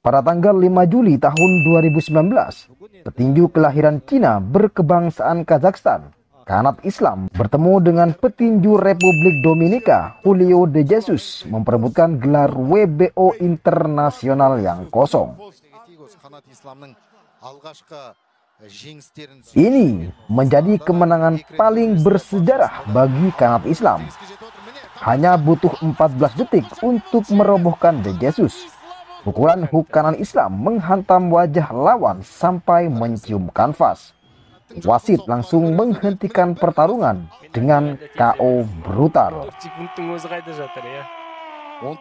Pada tanggal 5 Juli tahun 2019, petinju kelahiran Cina berkebangsaan Kazakhstan, Kanat Islam, bertemu dengan petinju Republik Dominika, Julio De Jesus, memperebutkan gelar WBO internasional yang kosong. Ini menjadi kemenangan paling bersejarah bagi Kanat Islam. Hanya butuh 14 detik untuk merobohkan De Jesus Pukulan hook kanan Islam menghantam wajah lawan sampai mencium kanvas. Wasit langsung menghentikan pertarungan dengan KO brutal. 14